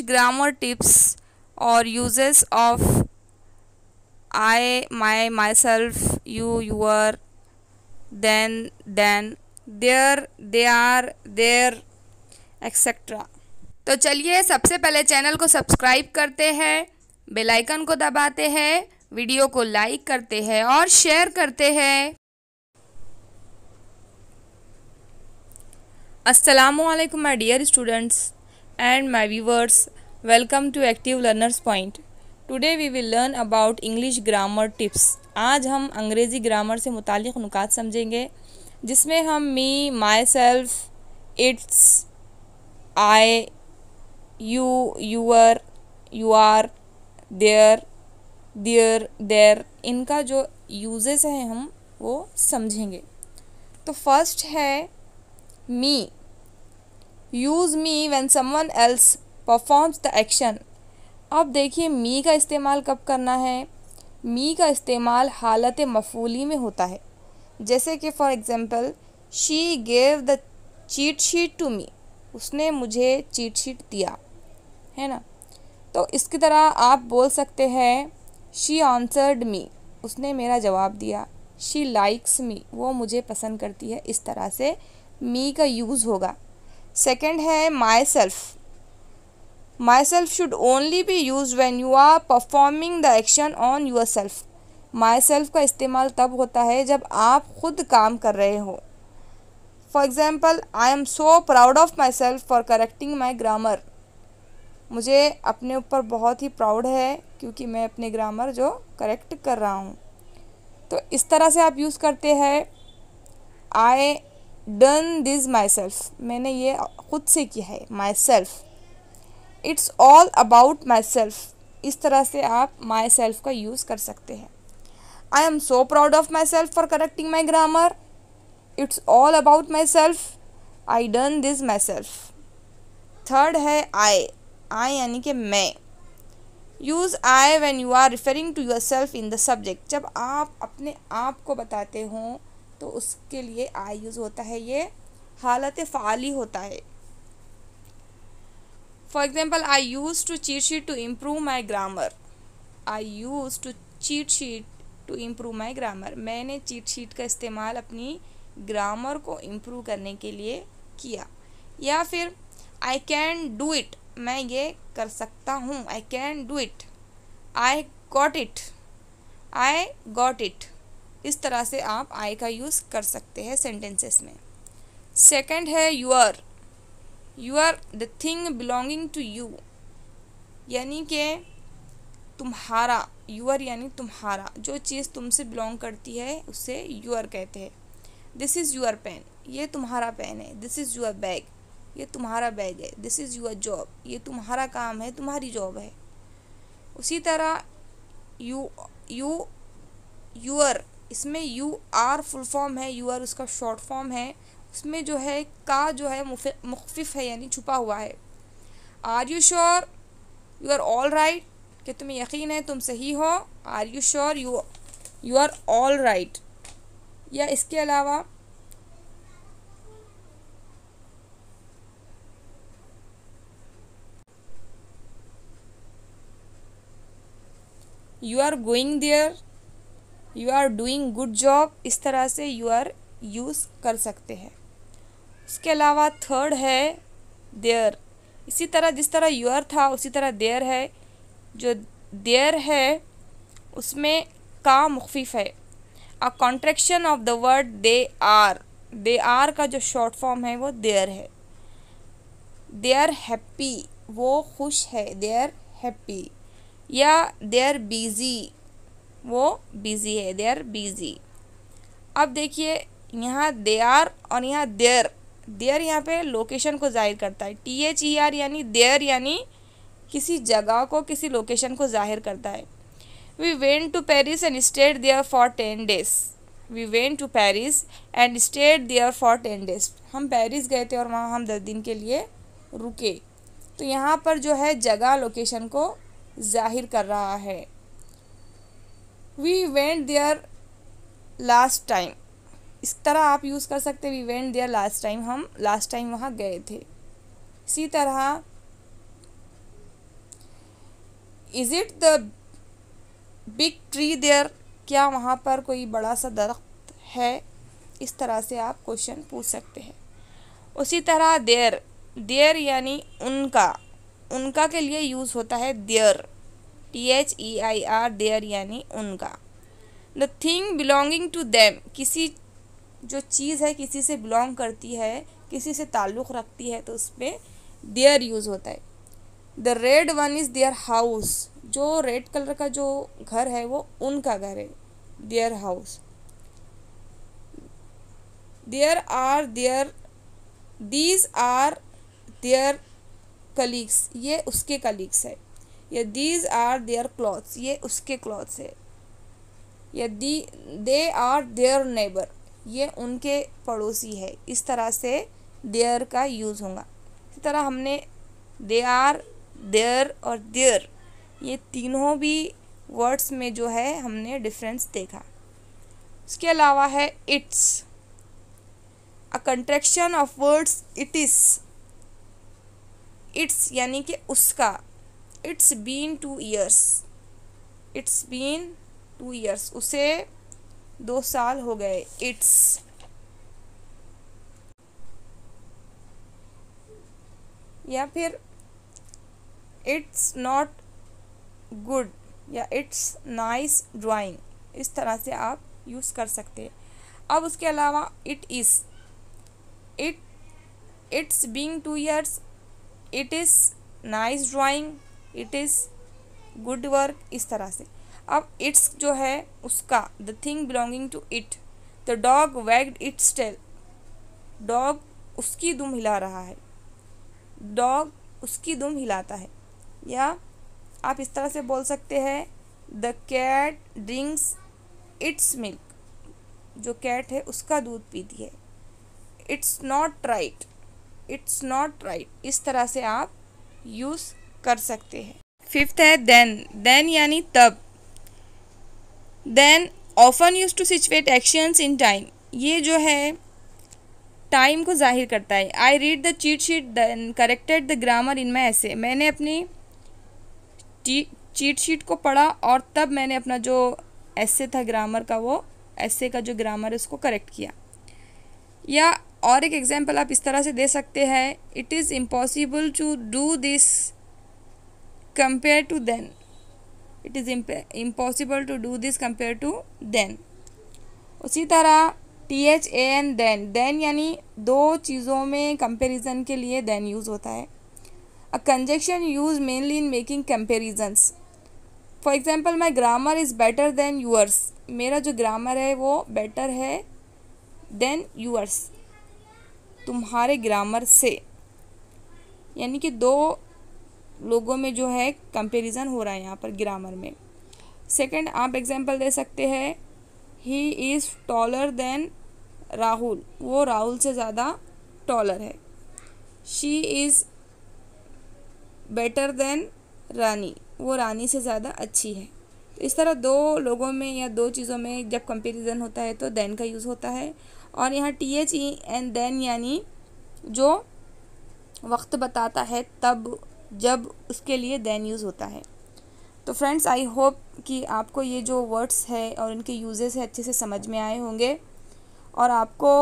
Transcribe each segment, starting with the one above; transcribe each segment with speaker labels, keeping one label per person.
Speaker 1: English grammar tips और uses of I my myself you your than then there they are their etcetera तो चलिए सबसे पहले channel को subscribe करते हैं बेल आइकन को दबाते हैं वीडियो को लाइक करते हैं और शेयर करते हैं वालेकुम my dear students and my viewers welcome to active learners point today we will learn about english grammar tips आज हम अंग्रेज़ी ग्रामर से मुतक़ नुकात समझेंगे जिसमें हम me myself it's I you your you are there their they're इनका जो uses हैं हम वो समझेंगे तो फर्स्ट है me use me when someone else performs the action अब देखिए मी का इस्तेमाल कब करना है मी का इस्तेमाल हालत मफूली में होता है जैसे कि for example she gave the cheat sheet to me उसने मुझे चीट शीट दिया है ना तो इसकी तरह आप बोल सकते हैं शी आंसर्ड मी उसने मेरा जवाब दिया शी लाइक्स मी वो मुझे पसंद करती है इस तरह से मी का यूज़ होगा सेकेंड है myself myself should only be use when you are performing the action on yourself myself का इस्तेमाल तब होता है जब आप खुद काम कर रहे हो for example I am so proud of myself for correcting my grammar मुझे अपने ऊपर बहुत ही प्राउड है क्योंकि मैं अपने ग्रामर जो करेक्ट कर रहा हूँ तो इस तरह से आप यूज़ करते हैं I done this myself मैंने ये खुद से किया है myself it's all about myself इस तरह से आप माई सेल्फ का यूज़ कर सकते हैं I am so proud of myself for correcting my grammar it's all about myself I done this myself third है I I यानी कि मैं use I when you are referring to yourself in the subject जब आप अपने आप को बताते हों तो उसके लिए आई यूज़ होता है ये हालत फ़ाली होता है for example I use to cheat sheet to improve my grammar I use to cheat sheet to improve my grammar मैंने चीट शीट का इस्तेमाल अपनी ग्रामर को इम्प्रूव करने के लिए किया या फिर आई कैन डू इट मैं ये कर सकता हूँ I can do it I got it I got it इस तरह से आप आई का यूज़ कर सकते हैं सेंटेंसेस में सेकंड है your your the thing belonging to you यानी कि तुम्हारा यूअर यानी तुम्हारा जो चीज़ तुमसे बिलोंग करती है उसे यूअर कहते हैं दिस इज़ यूअर पेन ये तुम्हारा पेन है दिस इज़ यूअर बैग ये तुम्हारा बैग है दिस इज़ यूअर जॉब ये तुम्हारा काम है तुम्हारी जॉब है उसी तरह यू यू यूअर इसमें यू आर फुल फॉर्म है यू आर उसका शॉर्ट फॉर्म है उसमें जो है का जो है मुखफ है यानी छुपा हुआ है are you sure you are all right कि तुम्हें यकीन है तुम सही हो are you sure you you are all right या इसके अलावा you are going there you are doing good job इस तरह से यू आर यूज़ कर सकते हैं उसके अलावा थर्ड है देयर इसी तरह जिस तरह यूर था उसी तरह देयर है जो देयर है उसमें का मुखफ है a contraction of the word they are they are का जो शॉर्ट फॉर्म है वो देयर है दे आर हैप्पी वो खुश है दे आर हैप्पी या दे आर बिज़ी वो बिज़ी है दे आर बिज़ी अब देखिए यहाँ दे आर और यहाँ देर देर यहाँ पे लोकेशन को जाहिर करता है टी एच ई आर यानी देर यानी किसी जगह को किसी लोकेशन को जाहिर करता है we went to Paris and stayed there for ten days we went to Paris and stayed there for ten days हम पेरिस गए थे और वहाँ हम दस दिन के लिए रुके तो यहाँ पर जो है जगह लोकेशन को जाहिर कर रहा है we went there last time इस तरह आप यूज़ कर सकते we went there last time हम लास्ट टाइम वहाँ गए थे इसी तरह is it the big tree there क्या वहाँ पर कोई बड़ा सा दरख्त है इस तरह से आप क्वेश्चन पूछ सकते हैं उसी तरह देयर देयर यानी उनका उनका के लिए यूज़ होता है their T H E I R their यानी उनका the thing belonging to them किसी जो चीज़ है किसी से बिलोंग करती है किसी से ताल्लुक़ रखती है तो उस पर देयर यूज़ होता है the red one is their house जो रेड कलर का जो घर है वो उनका घर है their house there are their these are their colleagues ये उसके कलीग्स है या दीज आर देयर क्लॉथ्स ये उसके क्लॉथ्स है या the they are their neighbour ये उनके पड़ोसी है इस तरह से देयर का यूज़ होगा इसी तरह हमने दे आर देयर और देयर ये तीनों भी वर्ड्स में जो है हमने डिफरेंस देखा इसके अलावा है it's a contraction of words it is it's यानी कि उसका it's been two years it's been two years उसे दो साल हो गए इट्स या फिर इट्स नॉट गुड या इट्स नाइस ड्राइंग इस तरह से आप यूज़ कर सकते हैं अब उसके अलावा it is it it's being two years it is nice drawing it is good work इस तरह से अब इट्स जो है उसका the thing belonging to it the dog wagged its tail dog उसकी दुम हिला रहा है डॉग उसकी दुम हिलाता है या आप इस तरह से बोल सकते हैं the cat drinks its milk जो कैट है उसका दूध पीती है it's not right it's not right इस तरह से आप यूज़ कर सकते हैं फिफ्थ है देन देन यानी तब then often use to situate actions in time ये जो है टाइम को जाहिर करता है I read the cheat sheet then corrected the grammar in my ऐसे मैंने अपनी चीट शीट को पढ़ा और तब मैंने अपना जो ऐसे था ग्रामर का वो ऐसे का जो ग्रामर है उसको करेक्ट किया या और एक एग्जाम्पल आप इस तरह से दे सकते हैं it is impossible to do this compared to then it is impossible to do this compared to then उसी तरह T H A N than then यानी दो चीज़ों में कंपेरिजन के लिए देन यूज़ होता है a conjunction use mainly in making comparisons for example my grammar is better than yours मेरा जो ग्रामर है वो बेटर है देन यूअर्स तुम्हारे ग्रामर से यानी कि दो लोगों में जो है कंपेरिज़न हो रहा है यहाँ पर ग्रामर में सेकेंड आप एग्जाम्पल दे सकते हैं he is taller than Rahul वो राहुल से ज़्यादा टॉलर है she is better than Rani वो रानी से ज़्यादा अच्छी है तो इस तरह दो लोगों में या दो चीज़ों में जब कंपेरिजन होता है तो देन का यूज़ होता है और यहाँ T H E and then यानी जो वक्त बताता है तब जब उसके लिए दैन यूज़ होता है तो फ्रेंड्स आई होप कि आपको ये जो वर्ड्स है और इनके यूजेस है अच्छे से समझ में आए होंगे और आपको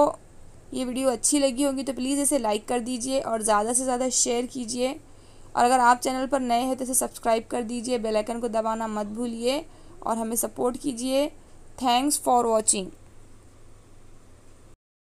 Speaker 1: ये वीडियो अच्छी लगी होगी तो प्लीज़ इसे लाइक कर दीजिए और ज़्यादा से ज़्यादा शेयर कीजिए और अगर आप चैनल पर नए हैं तो इसे सब्सक्राइब कर दीजिए बेलाइकन को दबाना मत भूलिए और हमें सपोर्ट कीजिए थैंक्स फॉर वॉचिंग